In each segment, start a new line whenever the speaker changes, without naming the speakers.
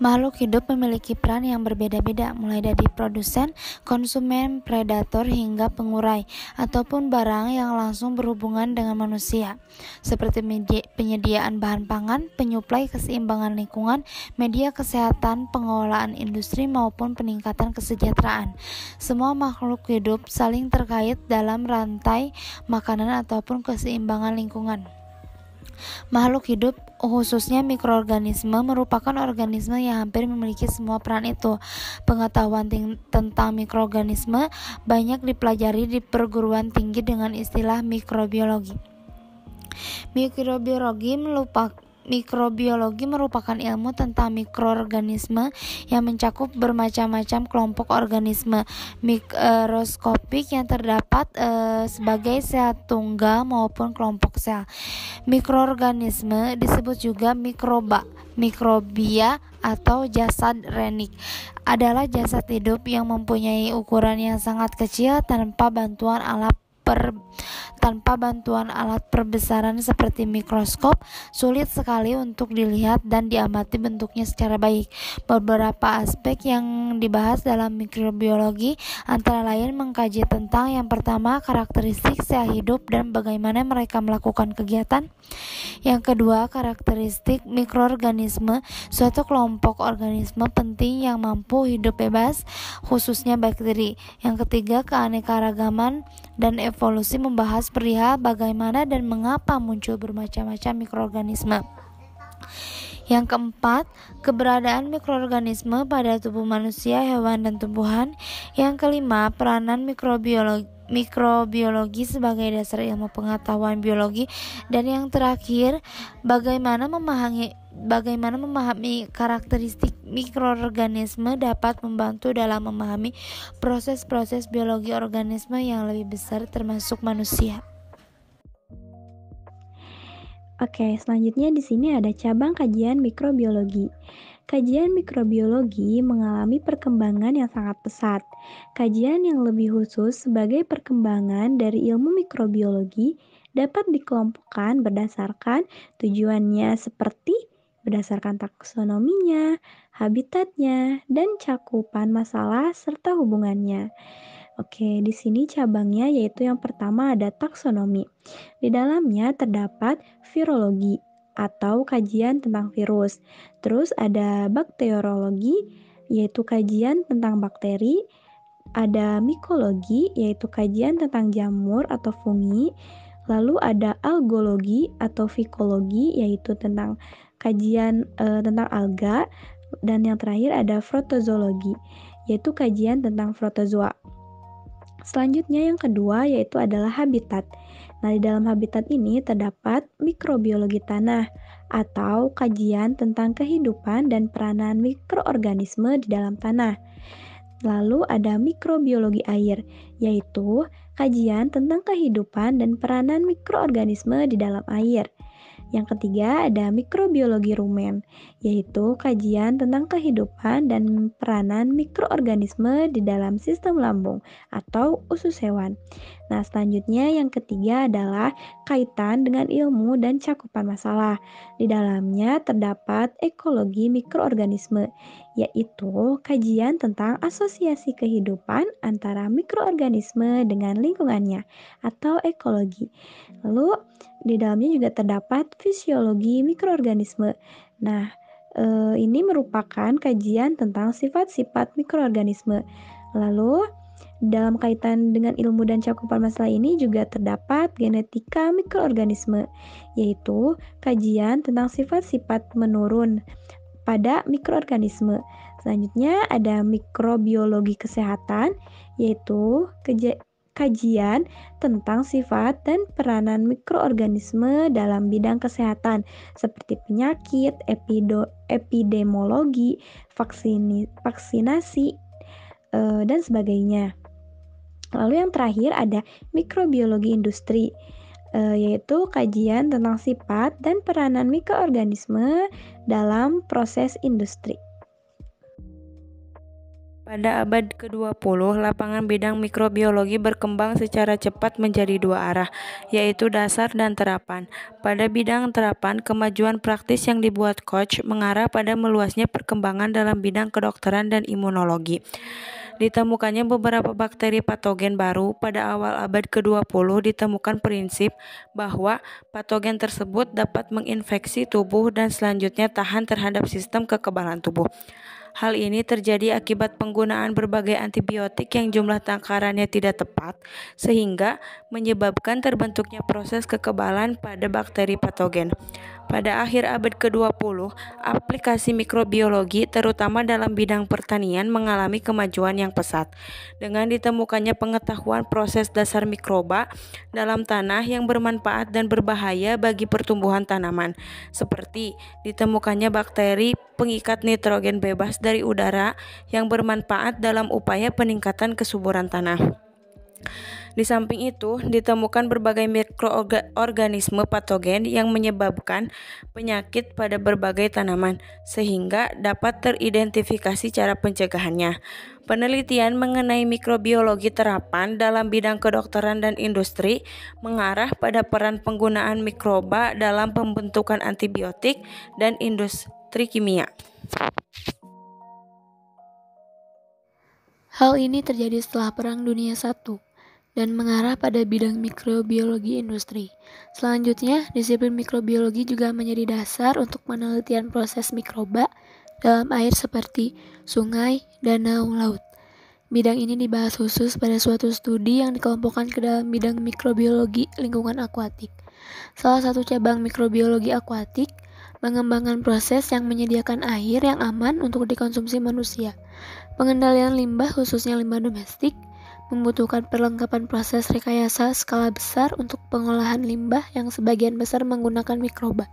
Makhluk hidup memiliki peran yang berbeda-beda, mulai dari produsen, konsumen, predator, hingga pengurai, ataupun barang yang langsung berhubungan dengan manusia, seperti penyediaan bahan pangan, penyuplai keseimbangan lingkungan, media kesehatan, pengelolaan industri, maupun peningkatan kesejahteraan. Semua makhluk hidup saling terkait dalam rantai makanan ataupun keseimbangan lingkungan. Makhluk hidup khususnya mikroorganisme merupakan organisme yang hampir memiliki semua peran itu. Pengetahuan tentang mikroorganisme banyak dipelajari di perguruan tinggi dengan istilah mikrobiologi. Mikrobiologi merupakan mikrobiologi merupakan ilmu tentang mikroorganisme yang mencakup bermacam-macam kelompok organisme mikroskopik yang terdapat e, sebagai sel tunggal maupun kelompok sel. Mikroorganisme disebut juga mikroba, mikrobia atau jasad renik adalah jasad hidup yang mempunyai ukuran yang sangat kecil tanpa bantuan alat per tanpa bantuan alat perbesaran seperti mikroskop, sulit sekali untuk dilihat dan diamati bentuknya secara baik. Beberapa aspek yang dibahas dalam mikrobiologi antara lain mengkaji tentang yang pertama karakteristik sel hidup dan bagaimana mereka melakukan kegiatan. Yang kedua, karakteristik mikroorganisme, suatu kelompok organisme penting yang mampu hidup bebas, khususnya bakteri. Yang ketiga, keanekaragaman dan evolusi membahas perihal bagaimana dan mengapa muncul bermacam-macam mikroorganisme. Yang keempat, keberadaan mikroorganisme pada tubuh manusia, hewan, dan tumbuhan. Yang kelima, peranan mikrobiologi mikrobiologi sebagai dasar ilmu pengetahuan biologi dan yang terakhir bagaimana memahami bagaimana memahami karakteristik mikroorganisme dapat membantu dalam memahami proses-proses biologi organisme yang lebih besar termasuk manusia.
Oke, selanjutnya di sini ada cabang kajian mikrobiologi. Kajian mikrobiologi mengalami perkembangan yang sangat pesat. Kajian yang lebih khusus sebagai perkembangan dari ilmu mikrobiologi dapat dikelompokkan berdasarkan tujuannya seperti berdasarkan taksonominya, habitatnya, dan cakupan masalah serta hubungannya. Oke, di sini cabangnya yaitu yang pertama ada taksonomi. Di dalamnya terdapat virologi atau kajian tentang virus. Terus ada bakteriologi yaitu kajian tentang bakteri, ada mikologi yaitu kajian tentang jamur atau fungi, Lalu ada algologi atau fikologi yaitu tentang kajian e, tentang alga dan yang terakhir ada protozoologi yaitu kajian tentang protozoa. Selanjutnya yang kedua yaitu adalah habitat. Nah, di dalam habitat ini terdapat mikrobiologi tanah atau kajian tentang kehidupan dan peranan mikroorganisme di dalam tanah. Lalu ada mikrobiologi air, yaitu kajian tentang kehidupan dan peranan mikroorganisme di dalam air. Yang ketiga ada mikrobiologi rumen, yaitu kajian tentang kehidupan dan peranan mikroorganisme di dalam sistem lambung atau usus hewan. Nah, selanjutnya yang ketiga adalah kaitan dengan ilmu dan cakupan masalah. Di dalamnya terdapat ekologi mikroorganisme, yaitu kajian tentang asosiasi kehidupan antara mikroorganisme dengan lingkungannya atau ekologi. Lalu di dalamnya juga terdapat fisiologi mikroorganisme. Nah, eh, ini merupakan kajian tentang sifat-sifat mikroorganisme. Lalu dalam kaitan dengan ilmu dan cakupan masalah ini juga terdapat genetika mikroorganisme, yaitu kajian tentang sifat-sifat menurun pada mikroorganisme. Selanjutnya ada mikrobiologi kesehatan yaitu kajian tentang sifat dan peranan mikroorganisme dalam bidang kesehatan seperti penyakit, epido, epidemiologi, vaksini, vaksinasi, eh, dan sebagainya. Lalu yang terakhir ada mikrobiologi industri Eh, yaitu kajian tentang sifat dan peranan mikroorganisme dalam proses industri.
Pada abad ke-20, lapangan bidang mikrobiologi berkembang secara cepat menjadi dua arah, yaitu dasar dan terapan. Pada bidang terapan, kemajuan praktis yang dibuat Koch mengarah pada meluasnya perkembangan dalam bidang kedokteran dan imunologi. Ditemukannya beberapa bakteri patogen baru pada awal abad ke-20 ditemukan prinsip bahwa patogen tersebut dapat menginfeksi tubuh dan selanjutnya tahan terhadap sistem kekebalan tubuh. Hal ini terjadi akibat penggunaan berbagai antibiotik yang jumlah tangkarannya tidak tepat, sehingga menyebabkan terbentuknya proses kekebalan pada bakteri patogen. Pada akhir abad ke-20, aplikasi mikrobiologi terutama dalam bidang pertanian mengalami kemajuan yang pesat. Dengan ditemukannya pengetahuan proses dasar mikroba dalam tanah yang bermanfaat dan berbahaya bagi pertumbuhan tanaman, seperti ditemukannya bakteri pengikat nitrogen bebas dari udara yang bermanfaat dalam upaya peningkatan kesuburan tanah. Di samping itu, ditemukan berbagai mikroorganisme patogen yang menyebabkan penyakit pada berbagai tanaman, sehingga dapat teridentifikasi cara pencegahannya. Penelitian mengenai mikrobiologi terapan dalam bidang kedokteran dan industri mengarah pada peran penggunaan mikroba dalam pembentukan antibiotik dan industri kimia.
Hal ini terjadi setelah Perang Dunia I, dan mengarah pada bidang mikrobiologi industri. Selanjutnya, disiplin mikrobiologi juga menjadi dasar untuk penelitian proses mikroba dalam air seperti sungai, danau, laut. Bidang ini dibahas khusus pada suatu studi yang dikelompokkan ke dalam bidang mikrobiologi lingkungan akuatik. Salah satu cabang mikrobiologi akuatik mengembangkan proses yang menyediakan air yang aman untuk dikonsumsi manusia. Pengendalian limbah khususnya limbah domestik membutuhkan perlengkapan proses rekayasa skala besar untuk pengolahan limbah yang sebagian besar menggunakan mikroba.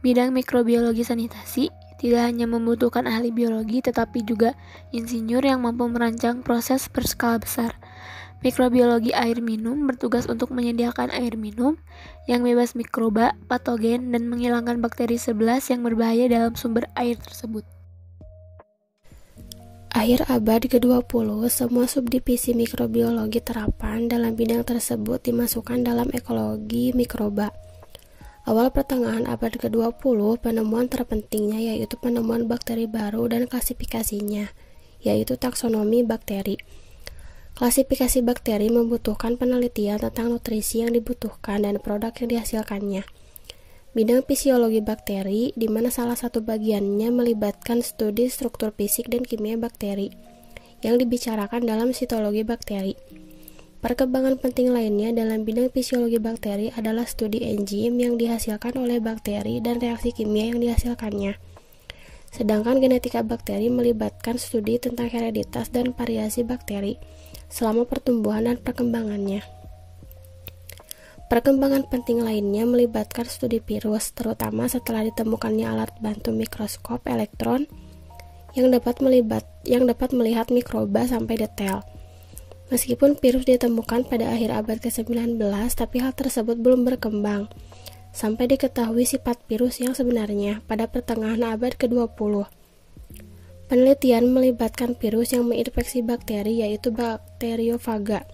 Bidang mikrobiologi sanitasi tidak hanya membutuhkan ahli biologi tetapi juga insinyur yang mampu merancang proses berskala besar. Mikrobiologi air minum bertugas untuk menyediakan air minum yang bebas mikroba, patogen, dan menghilangkan bakteri sebelas yang berbahaya dalam sumber air tersebut. Akhir abad ke-20, semua
subdivisi mikrobiologi terapan dalam bidang tersebut dimasukkan dalam ekologi mikroba. Awal pertengahan abad ke-20, penemuan terpentingnya yaitu penemuan bakteri baru dan klasifikasinya, yaitu taksonomi bakteri. Klasifikasi bakteri membutuhkan penelitian tentang nutrisi yang dibutuhkan dan produk yang dihasilkannya bidang fisiologi bakteri, di mana salah satu bagiannya melibatkan studi struktur fisik dan kimia bakteri yang dibicarakan dalam sitologi bakteri. Perkembangan penting lainnya dalam bidang fisiologi bakteri adalah studi enzim yang dihasilkan oleh bakteri dan reaksi kimia yang dihasilkannya. Sedangkan genetika bakteri melibatkan studi tentang hereditas dan variasi bakteri selama pertumbuhan dan perkembangannya. Perkembangan penting lainnya melibatkan studi virus, terutama setelah ditemukannya alat bantu mikroskop elektron yang dapat melibat yang dapat melihat mikroba sampai detail. Meskipun virus ditemukan pada akhir abad ke-19, tapi hal tersebut belum berkembang sampai diketahui sifat virus yang sebenarnya pada pertengahan abad ke-20. Penelitian melibatkan virus yang menginfeksi bakteri yaitu bakteriofaga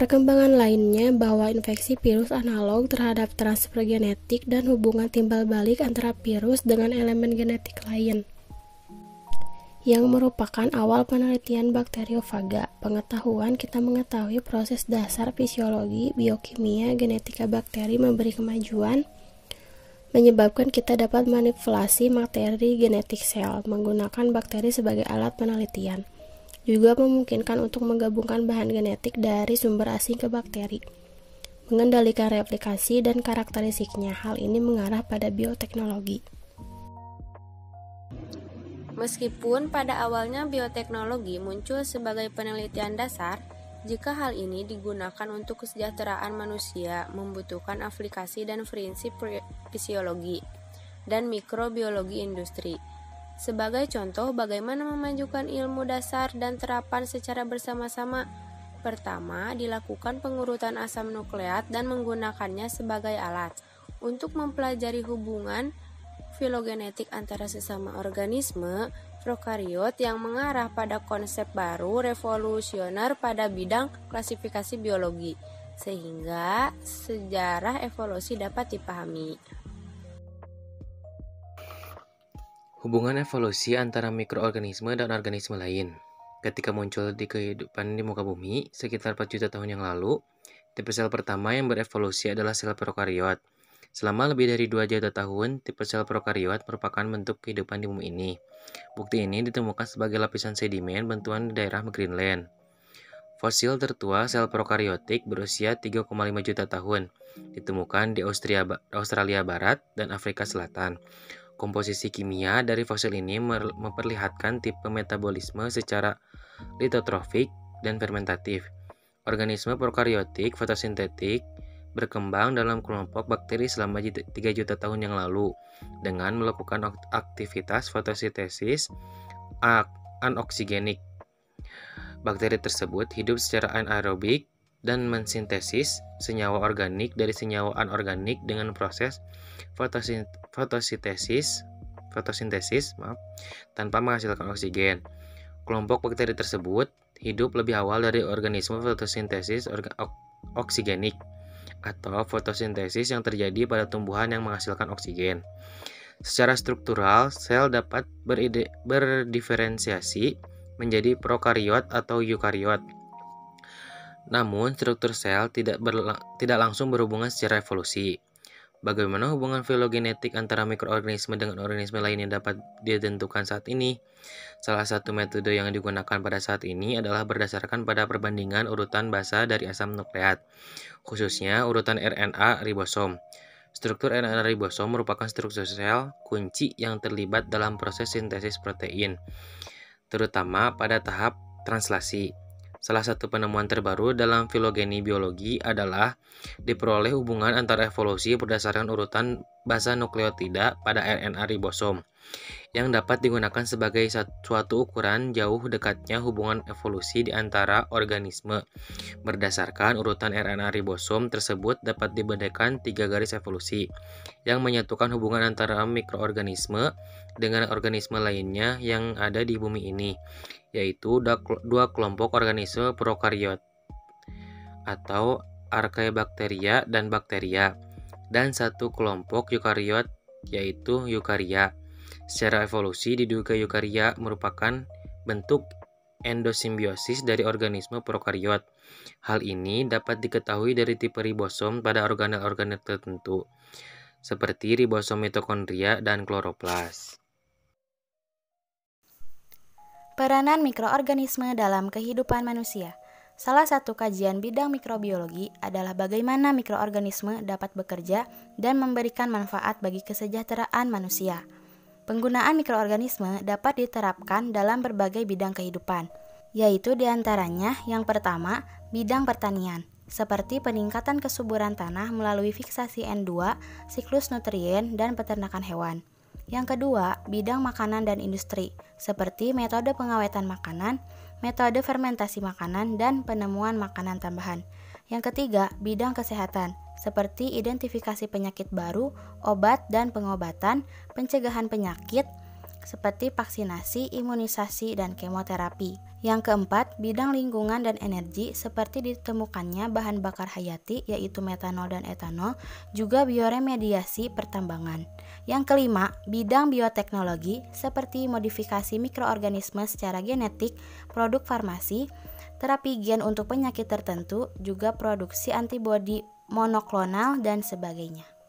Perkembangan lainnya bahwa infeksi virus analog terhadap transfer genetik dan hubungan timbal balik antara virus dengan elemen genetik lain yang merupakan awal penelitian bakteriofaga. Pengetahuan kita mengetahui proses dasar fisiologi, biokimia, genetika bakteri memberi kemajuan menyebabkan kita dapat manipulasi materi genetik sel menggunakan bakteri sebagai alat penelitian juga memungkinkan untuk menggabungkan bahan genetik dari sumber asing ke bakteri, mengendalikan replikasi dan karakteristiknya. Hal ini mengarah pada bioteknologi. Meskipun pada awalnya bioteknologi muncul sebagai penelitian dasar, jika hal ini digunakan untuk kesejahteraan manusia, membutuhkan aplikasi dan prinsip fisiologi dan mikrobiologi industri. Sebagai contoh, bagaimana memajukan ilmu dasar dan terapan secara bersama-sama. Pertama, dilakukan pengurutan asam nukleat dan menggunakannya sebagai alat untuk mempelajari hubungan filogenetik antara sesama organisme prokariot yang mengarah pada konsep baru revolusioner pada bidang klasifikasi biologi sehingga sejarah evolusi dapat dipahami.
Hubungan evolusi antara mikroorganisme dan organisme lain. Ketika muncul di kehidupan di muka bumi sekitar 4 juta tahun yang lalu, tipe sel pertama yang berevolusi adalah sel prokariot. Selama lebih dari 2 juta tahun, tipe sel prokariot merupakan bentuk kehidupan di bumi ini. Bukti ini ditemukan sebagai lapisan sedimen bentuan di daerah Greenland. Fosil tertua sel prokariotik berusia 3,5 juta tahun ditemukan di Austria, Australia Barat dan Afrika Selatan. Komposisi kimia dari fosil ini memperlihatkan tipe metabolisme secara litotrofik dan fermentatif. Organisme prokariotik fotosintetik berkembang dalam kelompok bakteri selama 3 juta tahun yang lalu dengan melakukan aktivitas fotosintesis anoksigenik. Bakteri tersebut hidup secara anaerobik dan mensintesis senyawa organik dari senyawa anorganik dengan proses fotosintesis fotosintesis maaf tanpa menghasilkan oksigen. Kelompok bakteri tersebut hidup lebih awal dari organisme fotosintesis oksigenik atau fotosintesis yang terjadi pada tumbuhan yang menghasilkan oksigen. Secara struktural, sel dapat beride, berdiferensiasi menjadi prokariot atau eukariot namun, struktur sel tidak, berla tidak langsung berhubungan secara evolusi. Bagaimana hubungan filogenetik antara mikroorganisme dengan organisme lainnya dapat ditentukan saat ini? Salah satu metode yang digunakan pada saat ini adalah berdasarkan pada perbandingan urutan basa dari asam nukleat, khususnya urutan RNA ribosom. Struktur RNA ribosom merupakan struktur sel kunci yang terlibat dalam proses sintesis protein, terutama pada tahap translasi. Salah satu penemuan terbaru dalam filogeni biologi adalah diperoleh hubungan antar evolusi berdasarkan urutan basa nukleotida pada RNA ribosom yang dapat digunakan sebagai suatu ukuran jauh dekatnya hubungan evolusi di antara organisme. Berdasarkan urutan RNA ribosom tersebut dapat dibedakan tiga garis evolusi yang menyatukan hubungan antara mikroorganisme dengan organisme lainnya yang ada di bumi ini, yaitu dua kelompok organisme prokariot atau bakteria dan bakteria dan satu kelompok eukariot yaitu eukarya. Secara evolusi, diduga eukarya merupakan bentuk endosimbiosis dari organisme prokariot. Hal ini dapat diketahui dari tipe ribosom pada organel-organel tertentu, seperti ribosom mitokondria dan kloroplas.
Peranan mikroorganisme dalam kehidupan manusia Salah satu kajian bidang mikrobiologi adalah bagaimana mikroorganisme dapat bekerja dan memberikan manfaat bagi kesejahteraan manusia. Penggunaan mikroorganisme dapat diterapkan dalam berbagai bidang kehidupan, yaitu diantaranya yang pertama, bidang pertanian, seperti peningkatan kesuburan tanah melalui fiksasi N2, siklus nutrien, dan peternakan hewan. Yang kedua, bidang makanan dan industri, seperti metode pengawetan makanan, metode fermentasi makanan, dan penemuan makanan tambahan. Yang ketiga, bidang kesehatan, seperti identifikasi penyakit baru, obat dan pengobatan, pencegahan penyakit, seperti vaksinasi, imunisasi, dan kemoterapi. Yang keempat, bidang lingkungan dan energi seperti ditemukannya bahan bakar hayati yaitu metanol dan etanol, juga bioremediasi pertambangan. Yang kelima, bidang bioteknologi seperti modifikasi mikroorganisme secara genetik, produk farmasi, terapi gen untuk penyakit tertentu, juga produksi antibodi monoklonal, dan sebagainya.